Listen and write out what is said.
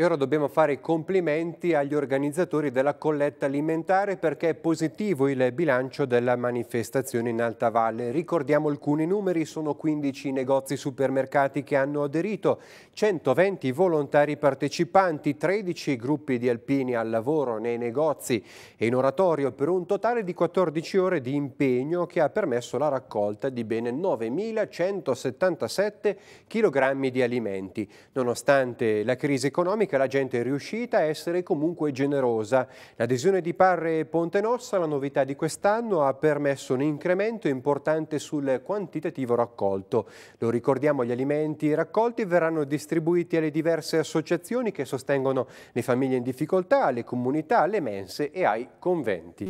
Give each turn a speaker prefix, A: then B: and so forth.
A: E ora dobbiamo fare i complimenti agli organizzatori della colletta alimentare perché è positivo il bilancio della manifestazione in Alta Valle. Ricordiamo alcuni numeri, sono 15 negozi supermercati che hanno aderito, 120 volontari partecipanti, 13 gruppi di alpini al lavoro nei negozi e in oratorio per un totale di 14 ore di impegno che ha permesso la raccolta di ben 9.177 kg di alimenti. Nonostante la crisi economica che la gente è riuscita a essere comunque generosa. L'adesione di Parre e Ponte Nossa, la novità di quest'anno, ha permesso un incremento importante sul quantitativo raccolto. Lo ricordiamo, gli alimenti raccolti verranno distribuiti alle diverse associazioni che sostengono le famiglie in difficoltà, alle comunità, alle mense e ai conventi.